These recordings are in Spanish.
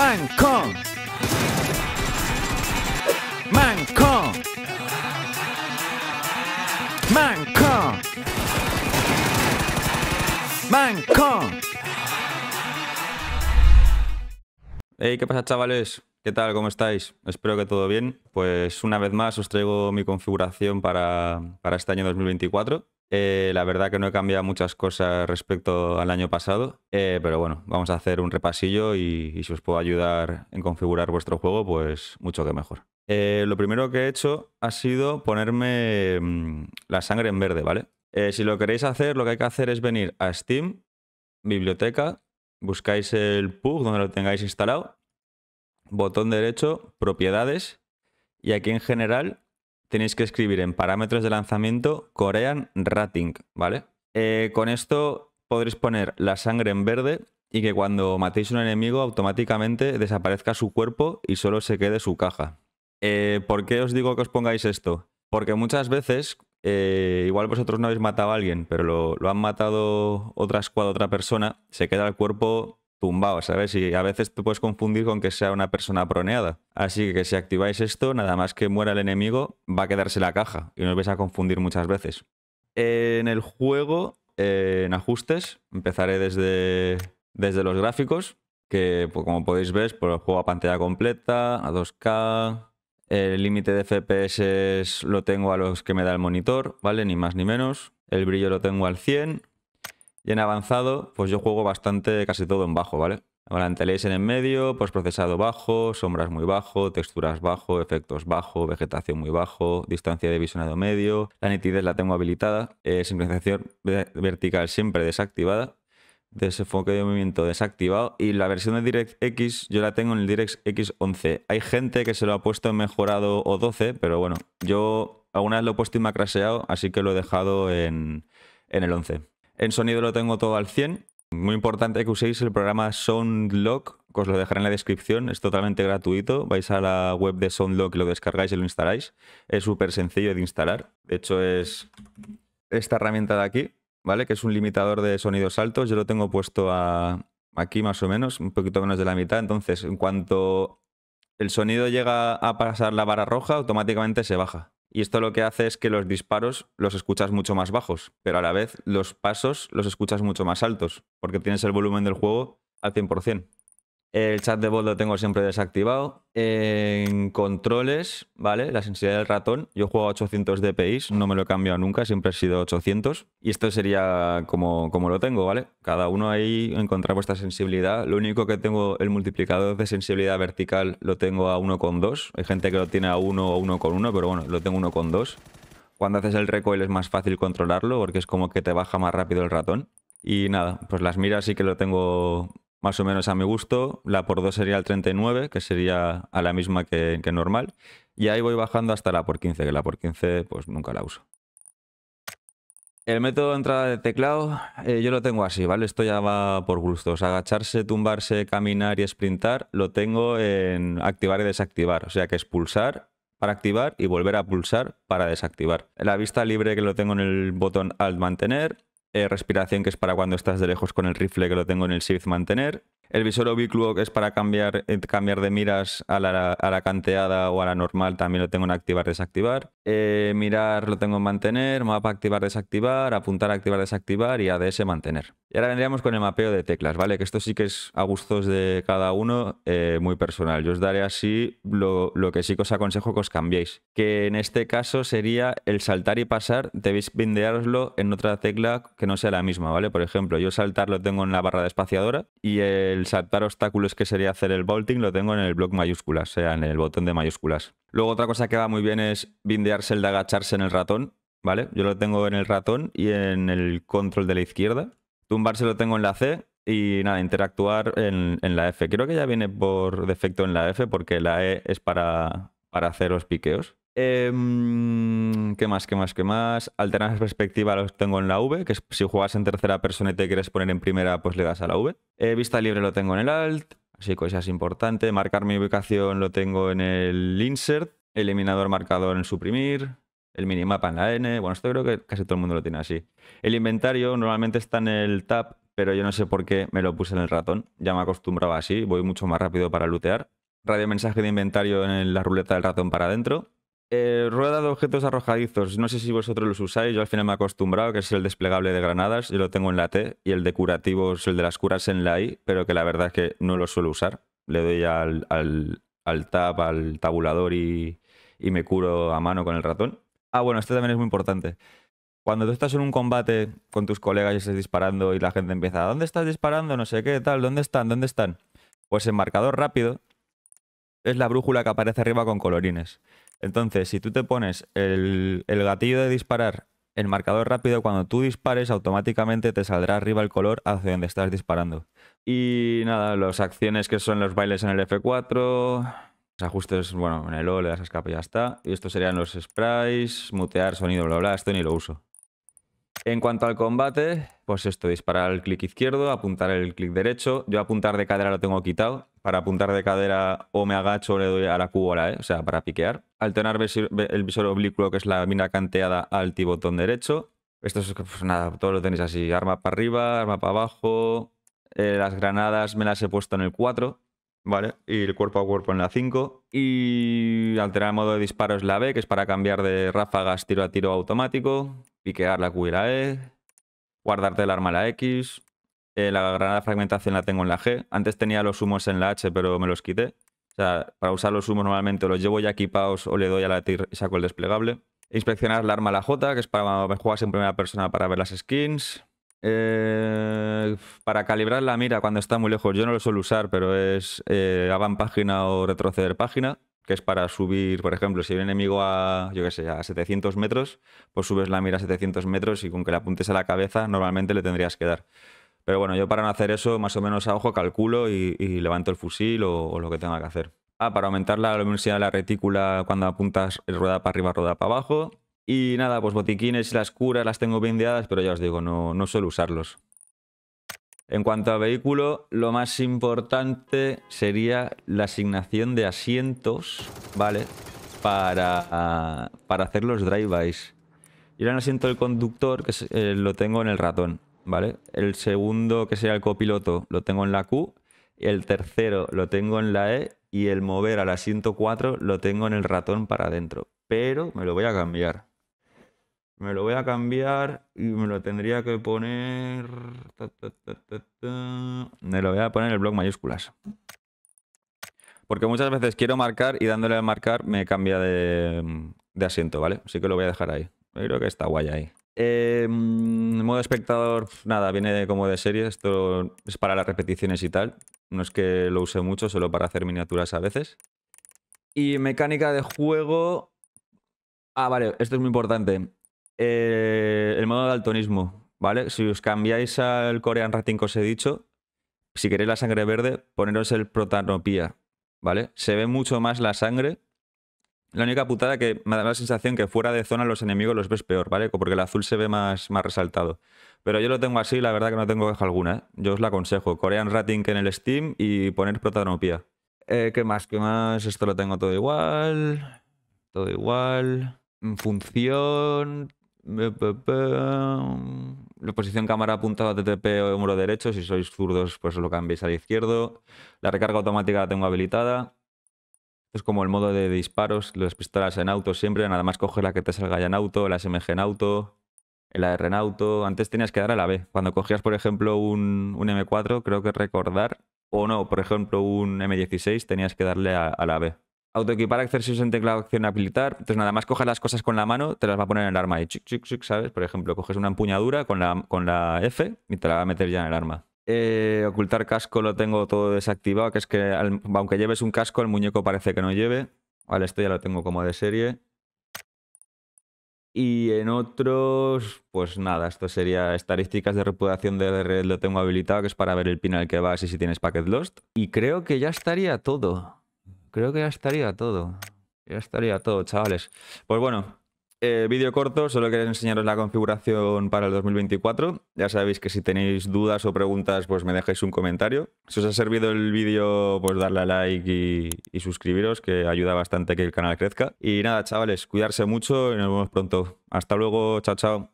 Mancón. Mancón. Mancón. Mancón. Hey, ¿qué pasa, chavales? ¿Qué tal? ¿Cómo estáis? Espero que todo bien. Pues una vez más os traigo mi configuración para, para este año 2024. Eh, la verdad que no he cambiado muchas cosas respecto al año pasado, eh, pero bueno, vamos a hacer un repasillo y, si os puedo ayudar en configurar vuestro juego, pues mucho que mejor. Eh, lo primero que he hecho ha sido ponerme mm, la sangre en verde, ¿vale? si lo queréis hacer, lo que hay que hacer es venir a Steam, biblioteca, buscáis el PUG donde lo tengáis instalado, botón derecho, propiedades, y aquí en general tenéis que escribir en parámetros de lanzamiento Korean Rating, ¿vale? Eh, con esto podréis poner la sangre en verde y que cuando matéis un enemigo automáticamente desaparezca su cuerpo y solo se quede su caja. Eh, ¿Por qué os digo que os pongáis esto? Porque muchas veces, eh, igual vosotros no habéis matado a alguien, pero lo, han matado otra escuadra, otra persona, se queda el cuerpo tumbado, ¿sabes? Y a veces te puedes confundir con que sea una persona proneada. Así que si activáis esto, nada más que muera el enemigo, va a quedarse la caja y nos vais a confundir muchas veces. En el juego, eh, en ajustes, empezaré desde, desde los gráficos, que pues, como podéis ver, por el juego a pantalla completa, a 2K. El límite de FPS lo tengo a los que me da el monitor, ¿vale? Ni más ni menos. El brillo lo tengo al 100. Y en avanzado, pues yo juego bastante, casi todo en bajo, ¿vale? Ahora en en el medio, pues procesado bajo, sombras muy bajo, texturas bajo, efectos bajo, vegetación muy bajo, distancia de visionado medio, la nitidez la tengo habilitada, eh, vertical siempre desactivada, desenfoque de movimiento desactivado y la versión de DirectX yo la tengo en el DirectX 11. Hay gente que se lo ha puesto en mejorado o 12, pero bueno, yo alguna vez lo he puesto y me ha craseado, así que lo he dejado en el 11. En sonido lo tengo todo al 100. Muy importante que uséis el programa SoundLock, que os lo dejaré en la descripción, es totalmente gratuito. Vais a la web de SoundLock, lo descargáis y lo instaláis. Es súper sencillo de instalar. De hecho, es esta herramienta de aquí, ¿vale? Que es un limitador de sonidos altos. Yo lo tengo puesto a aquí más o menos, un poquito menos de la mitad. Entonces, en cuanto el sonido llega a pasar la barra roja, automáticamente se baja. Y esto lo que hace es que los disparos los escuchas mucho más bajos, pero a la vez los pasos los escuchas mucho más altos, porque tienes el volumen del juego al 100%. El chat de voz lo tengo siempre desactivado. En controles, ¿vale? La sensibilidad del ratón. Yo juego a 800 DPI, no me lo he cambiado nunca, siempre ha sido 800. Y esto sería como, como lo tengo, ¿vale? Cada uno ahí encontrar vuestra sensibilidad. Lo único que tengo, el multiplicador de sensibilidad vertical lo tengo a 1,2. Hay gente que lo tiene a 1 o 1,1, pero bueno, lo tengo 1,2. Cuando haces el recoil es más fácil controlarlo porque es como que te baja más rápido el ratón. Y nada, pues las miras sí que lo tengo más o menos a mi gusto. La por 2 sería el 39, que sería a la misma que, normal. Y ahí voy bajando hasta la por 15, que la por 15 pues nunca la uso. El método de entrada de teclado eh, yo lo tengo así, ¿vale? Esto ya va por gustos. Agacharse, tumbarse, caminar y sprintar lo tengo en activar y desactivar. O sea que es pulsar para activar y volver a pulsar para desactivar. La vista libre que lo tengo en el botón Alt mantener, eh, respiración, que es para cuando estás de lejos con el rifle, que lo tengo en el shift mantener. El visor oblicuo que es para cambiar, eh, cambiar de miras a la, canteada o a la normal también lo tengo en activar, desactivar. Eh, mirar lo tengo en mantener, mapa activar, desactivar, apuntar, activar, desactivar y ADS mantener. Y ahora vendríamos con el mapeo de teclas, ¿vale? Que esto sí que es a gustos de cada uno, eh, muy personal. Yo os daré así lo, que sí que os aconsejo que os cambiéis. Que en este caso sería el saltar y pasar, debéis bindearoslo en otra tecla que no sea la misma, ¿vale? Por ejemplo, yo saltar lo tengo en la barra de espaciadora y el el saltar obstáculos que sería hacer el bolting lo tengo en el block mayúsculas, o sea, en el botón de mayúsculas. Luego otra cosa que va muy bien es bindearse el de agacharse en el ratón, ¿vale? Yo lo tengo en el ratón y en el control de la izquierda. Tumbarse lo tengo en la C y nada, interactuar en, en la F. Creo que ya viene por defecto en la F porque la E es para, para hacer los piqueos. Em, ¿Qué más? ¿Qué más? ¿Qué más? alternar perspectiva los tengo en la V, que si juegas en tercera persona y te quieres poner en primera, pues le das a la V. Eh, vista libre lo tengo en el Alt, así cosas importante. Marcar mi ubicación lo tengo en el Insert. Eliminador marcador en suprimir. El minimapa en la N. Bueno, esto creo que casi todo el mundo lo tiene así. El inventario normalmente está en el Tab, pero yo no sé por qué me lo puse en el ratón. Ya me acostumbraba así, voy mucho más rápido para lootear. Radio mensaje de inventario en la ruleta del ratón para adentro eh, rueda de objetos arrojadizos. No sé si vosotros los usáis. Yo al final me he acostumbrado, que es el desplegable de granadas. Yo lo tengo en la T y el de curativos, el de las curas en la I, pero que la verdad es que no lo suelo usar. Le doy al, al, al tab, al tabulador y, y me curo a mano con el ratón. Ah, bueno, este también es muy importante. Cuando tú estás en un combate con tus colegas y estás disparando y la gente empieza, ¿dónde estás disparando? No sé qué, tal, ¿dónde están? ¿Dónde están? Pues el marcador rápido es la brújula que aparece arriba con colorines. Entonces, si tú te pones el, gatillo de disparar en marcador rápido, cuando tú dispares, automáticamente te saldrá arriba el color hacia donde estás disparando. Y nada, las acciones que son los bailes en el F4, los ajustes, bueno, en el O le das escape y ya está. Y estos serían los sprites, mutear, sonido, bla, bla, esto ni lo uso. En cuanto al combate, pues esto, disparar el clic izquierdo, apuntar el clic derecho. Yo apuntar de cadera lo tengo quitado. Para apuntar de cadera o me agacho o le doy a la Q o ¿eh? o sea, para piquear. Alternar el visor oblicuo, que es la mina canteada, al tibotón botón derecho. Esto es, pues nada, todo lo tenéis así. Arma para arriba, arma para abajo. Eh, las granadas me las he puesto en el 4, ¿vale? Y el cuerpo a cuerpo en la 5. Y alternar el modo de disparo es la B, que es para cambiar de ráfagas tiro a tiro automático piquear la Q y la E, guardarte el arma a la X, eh, la granada de fragmentación la tengo en la G. Antes tenía los humos en la H, pero me los quité. O sea, para usar los humos normalmente los llevo ya equipados o le doy a la TIR y saco el desplegable. Inspeccionar el arma a la J, que es para juegas en primera persona para ver las skins. Eh, para calibrar la mira cuando está muy lejos, yo no lo suelo usar, pero es eh, página o retroceder página que es para subir, por ejemplo, si hay un enemigo a, yo qué sé, a 700 metros, pues subes la mira a 700 metros y con que le apuntes a la cabeza normalmente le tendrías que dar. Pero bueno, yo para no hacer eso, más o menos a ojo calculo y, levanto el fusil o, lo que tenga que hacer. Ah, para aumentar la luminosidad de la retícula cuando apuntas rueda para arriba, rueda para abajo. Y nada, pues botiquines y las curas las tengo bien pero ya os digo, no, no suelo usarlos. En cuanto a vehículo, lo más importante sería la asignación de asientos, ¿vale? Para, para hacer los drive-bys. Yo el asiento del conductor, que eh, lo tengo en el ratón, ¿vale? El segundo, que sería el copiloto, lo tengo en la Q. El tercero lo tengo en la E. Y el mover al asiento 4 lo tengo en el ratón para adentro. Pero me lo voy a cambiar. Me lo voy a cambiar y me lo tendría que poner... me lo voy a poner en el blog mayúsculas. Porque muchas veces quiero marcar y dándole a marcar me cambia de, asiento, ¿vale? Así que lo voy a dejar ahí. Creo que está guay ahí. Em, modo espectador, nada, viene como de serie. Esto es para las repeticiones y tal. No es que lo use mucho, solo para hacer miniaturas a veces. Y mecánica de juego. Ah, vale, esto es muy importante. Eh, el modo de altonismo, ¿vale? Si os cambiáis al Korean Rating que os he dicho, si queréis la sangre verde, poneros el protanopía, ¿vale? Se ve mucho más la sangre. La única putada que me da la sensación que fuera de zona los enemigos los ves peor, ¿vale? Porque el azul se ve más, más resaltado. Pero yo lo tengo así, la verdad que no tengo queja alguna. ¿eh? Yo os la aconsejo. Korean Rating en el Steam y poner protanopía. Eh, ¿Qué más? ¿Qué más? Esto lo tengo todo igual. Todo igual. Mm, función. La um. posición cámara apuntada TTP o de derecho. Si sois zurdos, pues lo cambiéis al izquierdo. La recarga automática la tengo habilitada. Esto es como el modo de disparos, las pistolas en auto siempre. Nada más coges la que te salga ya en auto, la SMG en auto, el AR en auto. Antes tenías que dar a la B. Cuando cogías, por ejemplo, un, M4, creo que recordar. O no, por ejemplo, un M16, tenías que darle a, a la B autoequipar accesorios en teclado acción habilitar. Entonces, nada más cojas las cosas con la mano, te las va a poner en el arma y chic, chic, chic, ¿sabes? Por ejemplo, coges una empuñadura con la, con la F y te la va a meter ya en el arma. Eh, ocultar casco lo tengo todo desactivado, que es que aunque lleves un casco, el muñeco parece que no lleve. Vale, esto ya lo tengo como de serie. Y en otros, pues nada, esto sería estadísticas de reputación de red, lo tengo habilitado, que es para ver el pin al que vas y si tienes packet lost. Y creo que ya estaría todo creo que ya estaría todo. Ya estaría todo, chavales. Pues bueno, eh, vídeo corto, solo quería enseñaros la configuración para el 2024. Ya sabéis que si tenéis dudas o preguntas, pues me dejéis un comentario. Si os ha servido el vídeo, pues darle a like y, y suscribiros, que ayuda bastante que el canal crezca. Y nada, chavales, cuidarse mucho y nos vemos pronto. Hasta luego, chao, chao.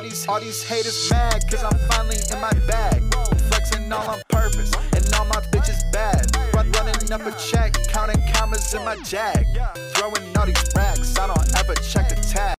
All these, all these haters mad, cause I'm finally in my bag. Flexing all on purpose, and all my bitches bad. Run, running up a check, counting commas in my jag. Throwing all these racks, I don't ever check the tag.